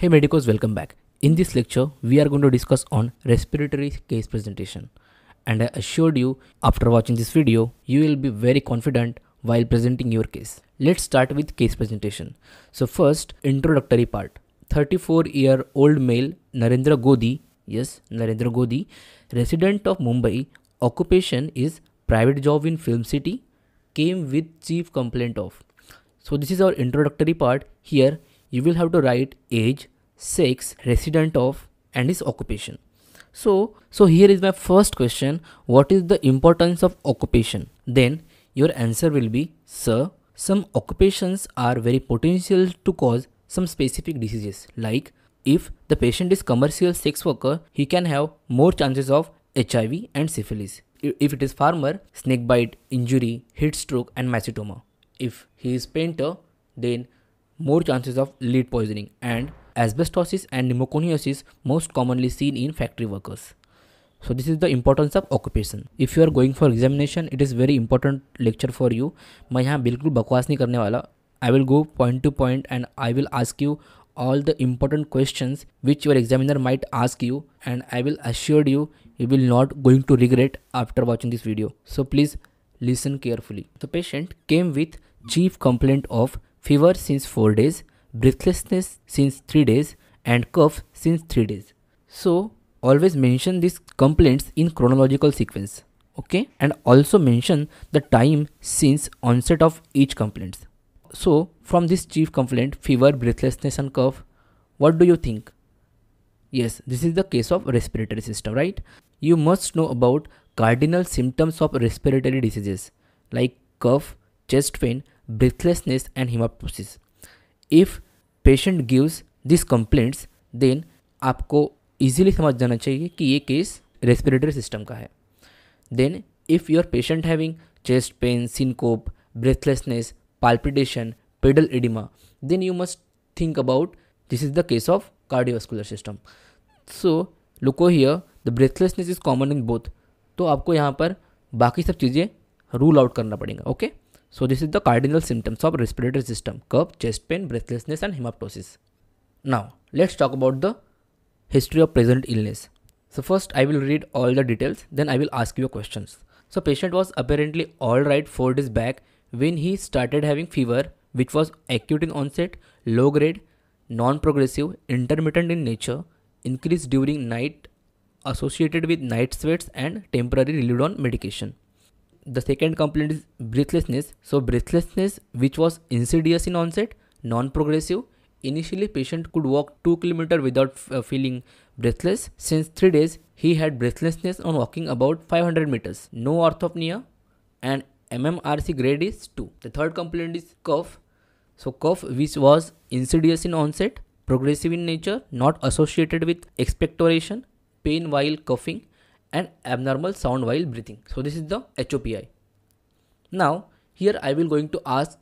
Hey Medicos, welcome back. In this lecture, we are going to discuss on respiratory case presentation. And I assured you, after watching this video, you will be very confident while presenting your case. Let's start with case presentation. So first, introductory part. 34-year-old male Narendra Godi, yes, Narendra Godi, resident of Mumbai, occupation is private job in film city, came with chief complaint of. So this is our introductory part. Here, you will have to write age sex, resident of and his occupation so so here is my first question what is the importance of occupation then your answer will be sir some occupations are very potential to cause some specific diseases like if the patient is commercial sex worker he can have more chances of hiv and syphilis if it is farmer snake bite injury heat stroke and macetoma if he is painter then more chances of lead poisoning and asbestosis and pneumoconiosis most commonly seen in factory workers. So this is the importance of occupation. If you are going for examination, it is very important lecture for you. I will go point to point and I will ask you all the important questions which your examiner might ask you and I will assure you you will not going to regret after watching this video. So please listen carefully. The patient came with chief complaint of fever since 4 days, breathlessness since 3 days and cough since 3 days. So always mention these complaints in chronological sequence okay and also mention the time since onset of each complaint so from this chief complaint fever breathlessness and cough what do you think yes this is the case of respiratory system right you must know about cardinal symptoms of respiratory diseases like cough chest pain breathlessness and hemoptysis. If patient gives these complaints, then आपको easily समझ जाना चाहिए कि ये case respiratory system का है then if your patient having chest pain syncope breathlessness palpitation pedal oedema then you must think about this is the case of cardiovascular system so look here the breathlessness is common in both तो आपको यहाँ पर बाकी सब चीज़ें rule out करना पड़ेगा okay okay? So this is the cardinal symptoms of respiratory system, cough, chest pain, breathlessness and hemoptysis. Now let's talk about the history of present illness. So first I will read all the details, then I will ask you questions. So patient was apparently alright 4 days back when he started having fever which was acute in onset, low grade, non-progressive, intermittent in nature, increased during night associated with night sweats and temporary relieved on medication the second complaint is breathlessness. So breathlessness which was insidious in onset, non-progressive. Initially patient could walk 2 km without uh, feeling breathless. Since 3 days he had breathlessness on walking about 500 meters. No orthopnea and MMRC grade is 2. The third complaint is cough. So cough which was insidious in onset, progressive in nature, not associated with expectoration, pain while coughing and abnormal sound while breathing. So this is the HOPI. Now here I will going to ask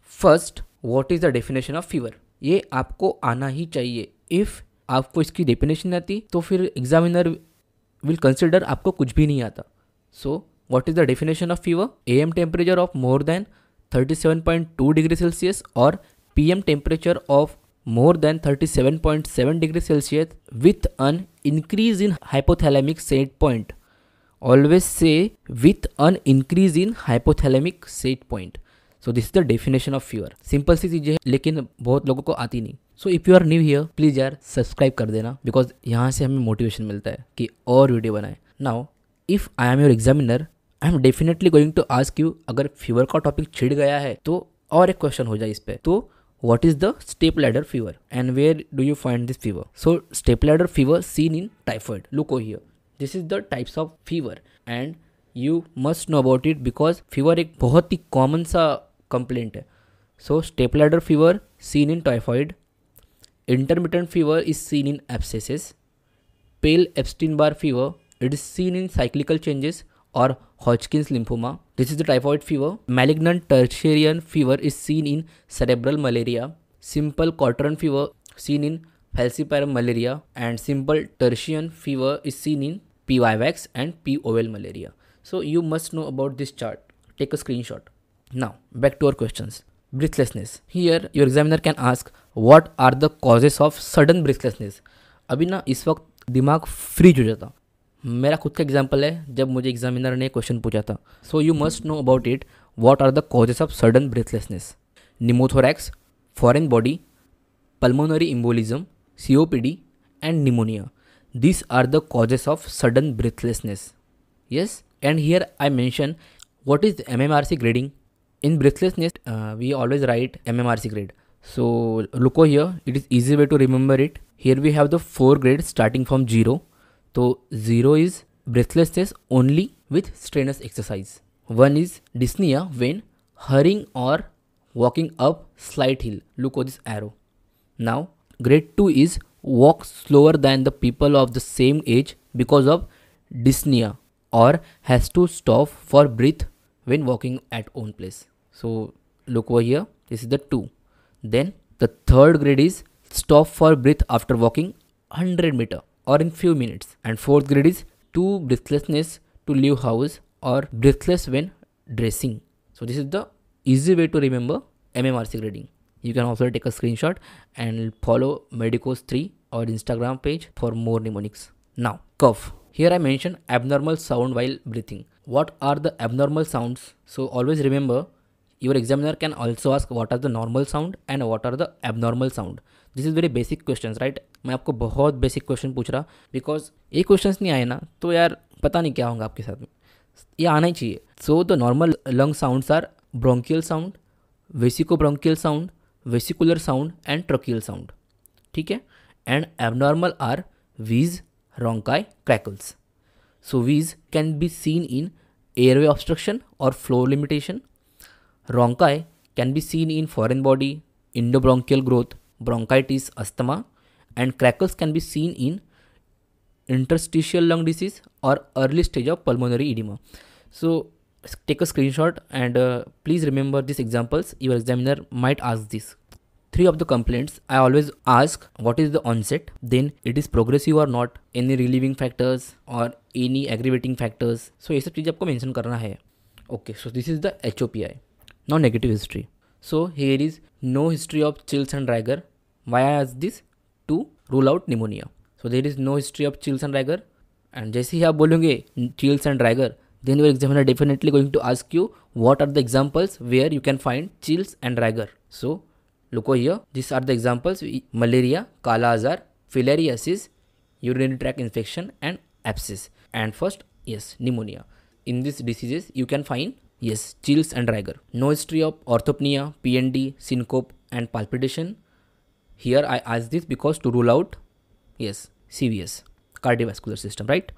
first what is the definition of fever? ये आपको आना ही चाहिए if आपको इसकी definition आती तो फिर एग्जामिनर विल कंसिडर आपको कुछ भी नहीं आता so what is the definition of fever A M temperature of more than 37.2 degree Celsius और P M temperature of more than 37.7 degree Celsius with an increase in hypothalamic set point. Always say with an increase in hypothalamic set point. So this is the definition of fever simple सी चीज़ें हैं लेकिन बहुत लोगों को आती नहीं so if you are new here please यार सब्सक्राइब कर देना बिकॉज यहाँ से हमें मोटिवेशन मिलता है कि और वीडियो बनाए now if I am your examiner I am definitely going to ask you अगर फीवर का टॉपिक छिड़ गया है तो और एक क्वेश्चन हो जाए इस पर तो what is the step ladder fever and where do you find this fever so step ladder fever seen in typhoid look over here this is the types of fever and you must know about it because fever is a very common sa complaint so step ladder fever seen in typhoid intermittent fever is seen in abscesses pale epstein barr fever it is seen in cyclical changes और Hodgkin's lymphoma this is the typhoid fever malignant tertian fever is seen in cerebral malaria simple quartan fever seen in falciparum malaria and simple tertian fever is seen in P vivax and P ovale malaria so you must know about this chart take a screenshot now back to our question breathlessness here your examiner can ask what are the causes of sudden breathlessness अभी ना इस वक्त दिमाग freeze हो जाता मेरा खुद का एग्जाम्पल है जब मुझे एग्जामिनर ने क्वेश्चन पूछा था so you must know about it what are the causes of sudden breathlessness pneumothorax foreign body pulmonary embolism C O P D and pneumonia this are the causes of sudden breathlessness yes and here I mention what is M M R C grading in breathlessness we always write M M R C grade so look here it is easy way to remember it here we have the four grade starting from zero So 0 is breathlessness only with strenuous exercise. 1 is dyspnea when hurrying or walking up slight hill. Look over this arrow. Now grade 2 is walk slower than the people of the same age because of dyspnea or has to stop for breath when walking at own place. So look over here. This is the 2. Then the third grade is stop for breath after walking 100 meter or in few minutes. And fourth grade is too breathlessness to leave house or breathless when dressing. So this is the easy way to remember MMRC grading. You can also take a screenshot and follow Medicos 3 or Instagram page for more mnemonics. Now, cough. Here I mentioned abnormal sound while breathing. What are the abnormal sounds? So always remember your examiner can also ask what are the normal sound and what are the abnormal sound. This is very basic question right मैं आपको बहुत basic question पूछ रहा because ये question नहीं आए ना तो यार पता नहीं क्या होगा आपके साथ में ये आना ही चाहिए so the normal lung sounds are bronchial sound vesico bronchial sound vesicular sound and tracheal sound ठीक है एंड एबनॉर्मल आर वीज रोंकाई crackles so wheeze can be seen in airway obstruction और flow limitation rhonchi can be seen in foreign body endo bronchial growth bronchitis, asthma, and crackles can be seen in interstitial lung disease or early stage of pulmonary edema. So take a screenshot and uh, please remember these examples. Your examiner might ask this. Three of the complaints I always ask what is the onset, then it is progressive or not, any relieving factors or any aggravating factors. So ये सब चीज़ आपको mention Okay, so this is the HOPI, No negative history. So here is no history of chills and rigor, why I this? To rule out pneumonia. So there is no history of chills and rigor. And जैसे ही आप बोलोगे chills and rigor, then your examiner definitely going to ask you what are the examples where you can find chills and rigor. So look over here. These are the examples: malaria, Kala filariasis, urinary tract infection, and abscess. And first, yes, pneumonia. In these diseases, you can find yes, chills and rigor. No history of orthopnea, PND, syncope, and palpitation here I ask this because to rule out yes CVS cardiovascular system right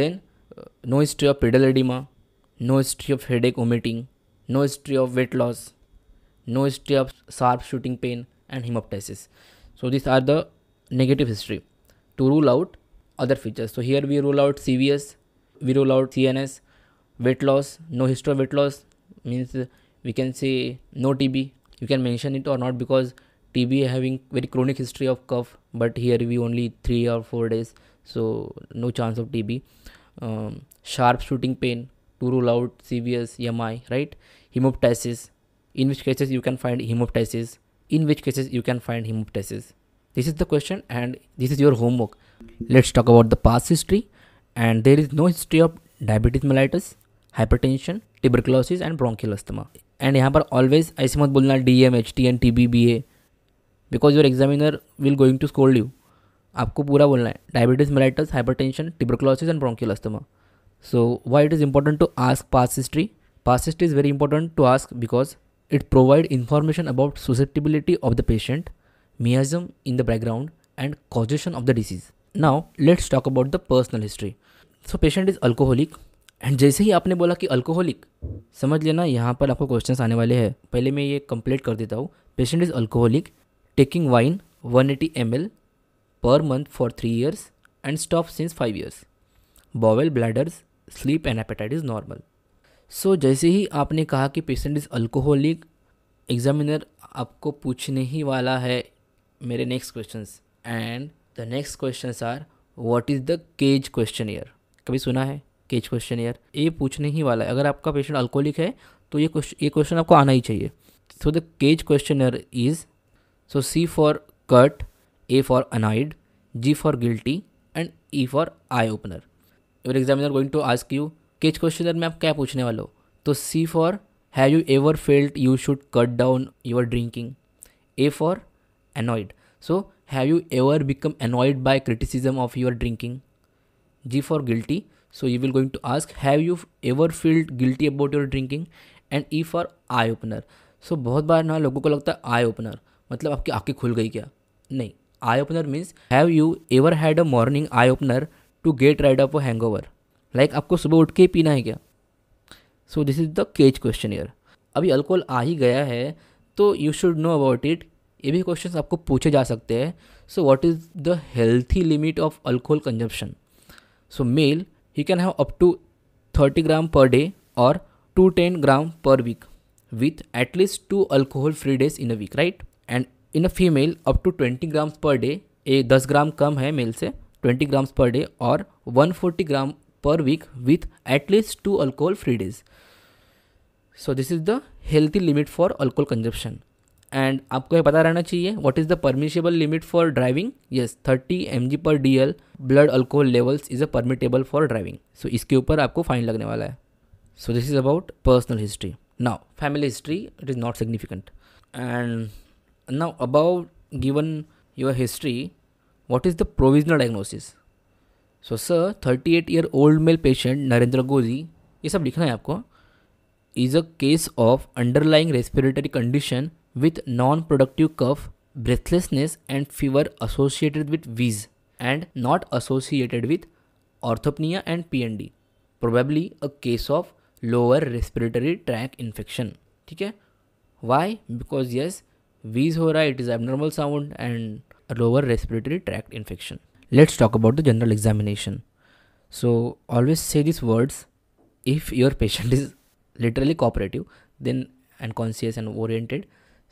then uh, no history of pedal edema no history of headache vomiting no history of weight loss no history of sharp shooting pain and hemoptysis so these are the negative history to rule out other features so here we rule out CVS we rule out CNS weight loss no history of weight loss means we can say no TB you can mention it or not because TB having very chronic history of cough, but here we only three or four days, so no chance of TB. Um, sharp shooting pain to rule out CVS, MI, right? Hemoptysis, in which cases you can find hemoptysis, in which cases you can find hemoptysis. This is the question, and this is your homework. Let's talk about the past history, and there is no history of diabetes mellitus, hypertension, tuberculosis, and bronchial asthma. And here always, always ऐसे मत HT and TBBA. Because your examiner will going to scold you आपको पूरा बोलना है diabetes mellitus hypertension tuberculosis and bronchial asthma so why it is important to ask past history past history is very important to ask because it provide information about susceptibility of the patient miasm in the background and causation of the disease now let's talk about the personal history so patient is alcoholic and जैसे ही आपने बोला कि alcoholic समझ लेना यहाँ पर आपको क्वेश्चन आने वाले हैं पहले मैं ये कंप्लीट कर देता हूँ patient is alcoholic taking wine 180 ml per month for 3 years and stop since 5 years. Bowel, bladders, sleep and appetite is normal. So so, जैसे ही आपने कहा कि पेशेंट इज़ अल्कोहलिक एग्जामिनर आपको पूछने ही वाला है मेरे next questions and the next questions are what is the CAGE questionnaire कभी सुना है केज क्वेश्चन ईयर ये पूछने ही वाला है अगर आपका पेशेंट अल्कोहलिक है तो ये क्वेश्चन ये क्वेश्चन आपको आना ही चाहिए so the CAGE questionnaire is so C for cut A for annoyed G for guilty and E for eye opener Your examiner going to ask you कि इस में आप क्या पूछने वाले हो तो C for have you ever felt you should cut down your drinking A for annoyed so have you ever become annoyed by criticism of your drinking G for guilty so you will going to ask have you ever felt guilty about your drinking and E for eye opener so बहुत बार ना लोगों को लगता है eye opener मतलब आपकी आँखें खुल गई क्या नहीं eye opener means have you ever had a morning eye opener to get rid of a hangover like आपको सुबह उठ के पीना है क्या so this is the CAGE questionnaire अभी अल्कोहल आ ही गया है तो you should know about it ये भी क्वेश्चन आपको पूछे जा सकते हैं so what is the healthy limit of alcohol consumption so male he can have up to thirty gram per day और two ten gram per week with at least two alcohol free days in a week right and in a female up to twenty grams per day ए दस ग्राम कम है male से twenty grams per day और one forty gram per week with at least two alcohol free days so this is the healthy limit for alcohol consumption and आपको यह पता रहना चाहिए what is the permissible limit for driving yes thirty M G per D L blood alcohol levels is a permissible for driving so इसके ऊपर आपको fine लगने वाला है so this is about personal history now family history it is not significant and now above given your history what is the provisional diagnosis so sir thirty eight year old male patient Narendra गोजी ये सब लिखना है आपको is a case of underlying respiratory condition with non productive cough breathlessness and fever associated with wheeze and not associated with orthopnoea and P N D probably a case of lower respiratory tract infection ठीक है why because yes wheeze हो रहा है it is abnormal sound and lower respiratory tract infection let's talk about the general examination so always say this words if your patient is literally cooperative then and conscious and oriented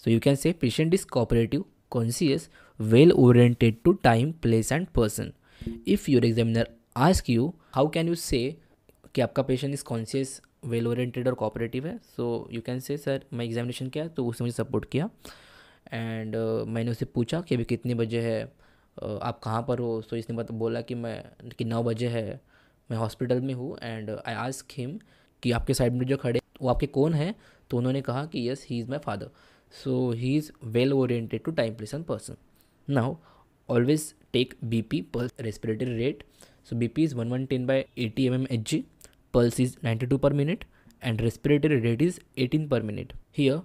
so you can say patient is cooperative conscious well oriented to time place and person if your examiner ask you how can you say कि आपका patient is conscious well oriented और cooperative है so you can say sir मैं examination किया तो उसने मुझे support किया एंड uh, मैंने उसे पूछा कि अभी कितने बजे है uh, आप कहाँ पर हो सो so, इसने मतलब बोला कि मैं कि नौ बजे है मैं हॉस्पिटल में हूँ एंड आई आस्क हिम कि आपके साइड में जो खड़े वो आपके कौन हैं तो उन्होंने कहा कि yes he is my father so he is well oriented to time place and person now always take B P pulse respiratory rate so B P is one one ten by eighty M M H G pulse is ninety two per minute and respiratory rate is eighteen per minute here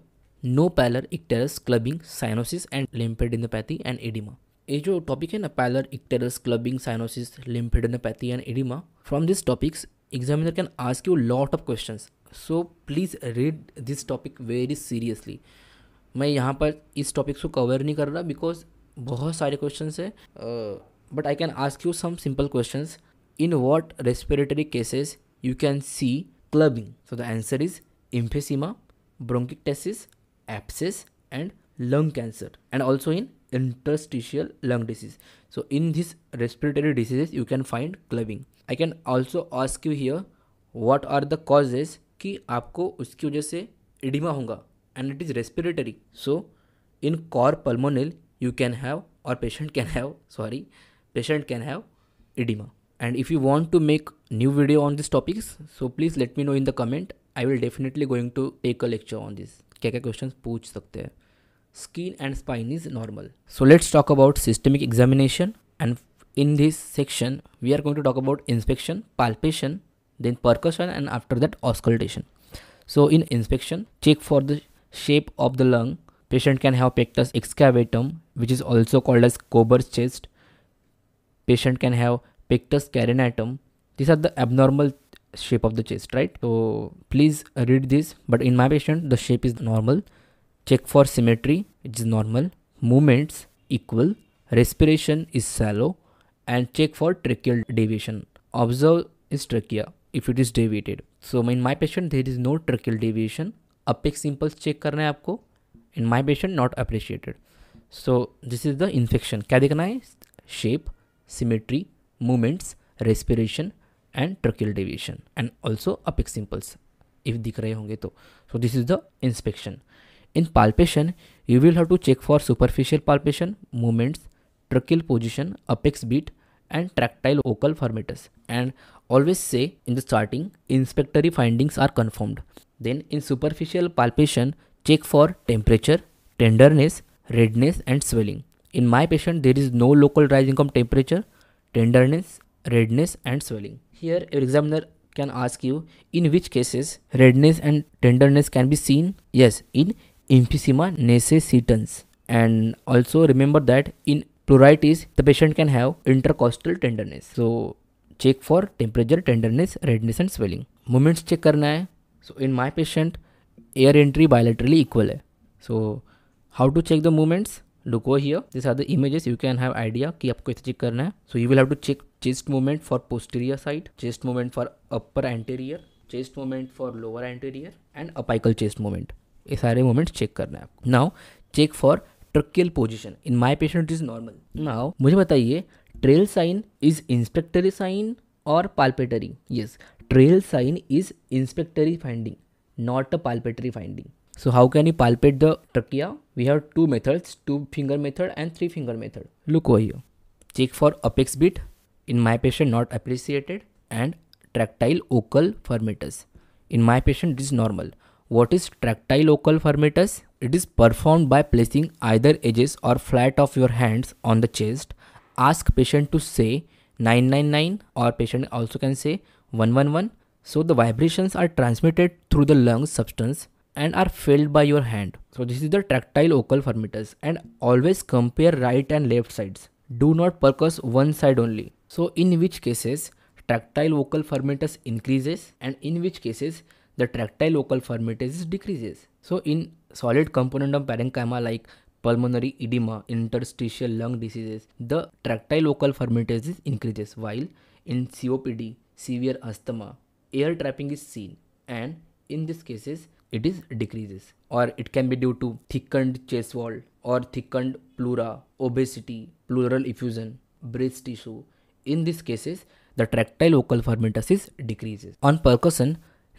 no pallor icterus clubbing cyanosis and lymphadenopathy and oedema ये जो topic है ना pallor icterus clubbing cyanosis lymphadenopathy and oedema from this topics examiner can ask you lot of question so please read this topic very seriously मैं यहाँ पर इस topic को cover नहीं कर रहा बिकॉज बहुत सारे क्वेश्चन है but I can ask you some simple question in what respiratory cases you can see clubbing so the answer is emphysema bronchiectasis abscess and lung cancer and also in interstitial lung disease so in these respiratory diseases you can find clubbing i can also ask you here what are the causes कि आपको उसकी edema. And it is respiratory. So in core respiratory you can have, or patient can have, sorry, patient can have edema. and if you want to make new video on these topics so please let me know in the comment i will definitely going to take a lecture on this क्या क्या question पूछ सकते हैं skin and spine is normal so let's talk about systemic examination and in this section we are going to talk about inspection palpation then percussion and after that auscultation so in inspection check for the shape of the lung patient can have pectus excavatum which is also called as cober's chest patient can have pectus carinatum these are the abnormal shape of the chest right so please read this but in my patient the shape is normal check for symmetry it is normal movements equal respiration is shallow and check for tracheal deviation observe is trachea if it is deviated so in my patient there is no tracheal deviation apex impulse check करना आपको in my patient not appreciated so this is the infection Categorised shape symmetry movements respiration and tracheal deviation and also apex impulse if dikh rahe honge to. So this is the inspection. In palpation, you will have to check for superficial palpation, movements, tracheal position, apex beat and tractile vocal formatus. And always say in the starting, inspectory findings are confirmed. Then in superficial palpation, check for temperature, tenderness, redness and swelling. In my patient, there is no local rise in temperature, tenderness redness and swelling. Here, your examiner can ask you in which cases redness and tenderness can be seen. Yes, in emphysema necessitans. And also remember that in pleuritis, the patient can have intercostal tenderness. So check for temperature, tenderness, redness and swelling. Moments check करना So in my patient, air entry bilaterally equal So how to check the movements? look over here these are the images you can have idea ki aapko kaise check karna hai so you will have to check chest movement for posterior side chest movement for upper anterior chest movement for lower anterior and apical chest movement ये सारे movements check करना है आपको now check for tracheal position in my patient is normal now मुझे बताइए trail sign is inspectory sign और palpatory yes trail sign is inspectory finding not a palpatory finding So how can you palpate the trachea? We have two methods, two finger method and three finger method. Look over here. Check for apex bit, in my patient not appreciated and tractile occult formatus. In my patient it is normal. What is tractile occult formatus? It is performed by placing either edges or flat of your hands on the chest. Ask patient to say 999 or patient also can say 111. So the vibrations are transmitted through the lung substance and are filled by your hand. So this is the tactile occult fermitus and always compare right and left sides. Do not percuss one side only. So in which cases tactile vocal fermitus increases and in which cases the tactile vocal fermitus decreases. So in solid component of parenchyma like pulmonary edema, interstitial lung diseases, the tactile vocal fermitus increases while in COPD, severe asthma, air trapping is seen and in these cases it is decreases or it can be due to thickened chest wall or thickened pleura, obesity, pleural effusion, breast tissue. In these cases, the tractile vocal fermentosis decreases. On percussion,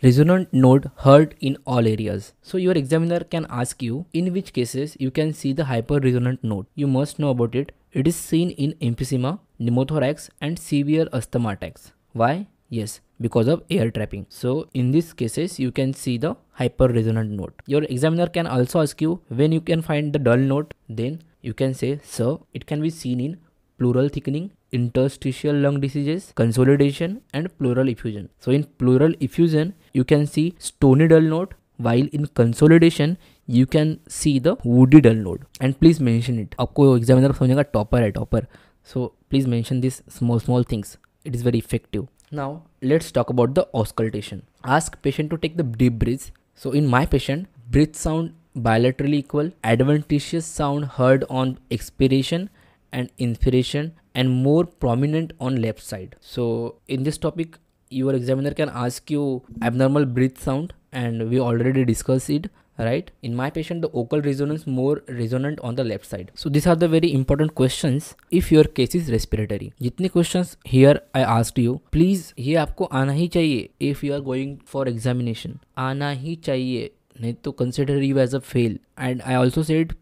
resonant node heard in all areas. So your examiner can ask you in which cases you can see the hyper resonant node. You must know about it. It is seen in emphysema, pneumothorax and severe asthma attacks. Why? Yes, because of air trapping. So in these cases, you can see the hyper resonant note. Your examiner can also ask you when you can find the dull note, then you can say, sir, it can be seen in pleural thickening, interstitial lung diseases, consolidation and pleural effusion. So in pleural effusion, you can see stony dull note while in consolidation you can see the woody dull note and please mention it. आपको examiner समझेगा topper है topper. So please mention these small small things. It is very effective. Now let's talk about the auscultation. Ask patient to take the deep breath. So in my patient, breath sound bilaterally equal, adventitious sound heard on expiration and inspiration and more prominent on left side. So in this topic, your examiner can ask you abnormal breath sound and we already discussed it. right in my patient the occult resonance more resonant on the left side so these are the very important questions if your case is respiratory jitne questions here i asked you please ye aapko aana hi chahiye if you are going for examination aana hi chahiye nahi to consider you as a fail and I also said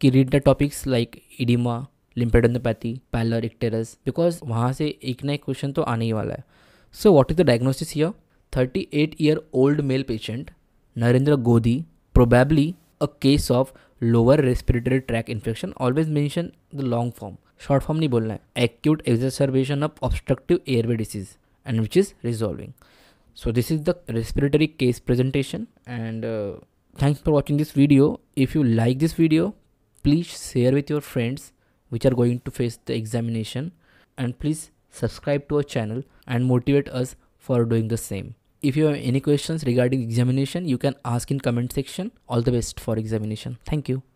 ki read the topics like edema lymphadenopathy pallor icterus because wahan se ek na ek question to aane hi wala hai so what is the diagnosis here 38 year old male patient patient Narendra Godi probably a case of lower respiratory tract infection always mention the long form short form नहीं बोलना है acute exacerbation of obstructive airway disease and which is resolving so this is the respiratory case presentation and uh, thanks for watching this video if you like this video please share with your friends which are going to face the examination and please subscribe to our channel and motivate us for doing the same if you have any questions regarding examination you can ask in comment section all the best for examination thank you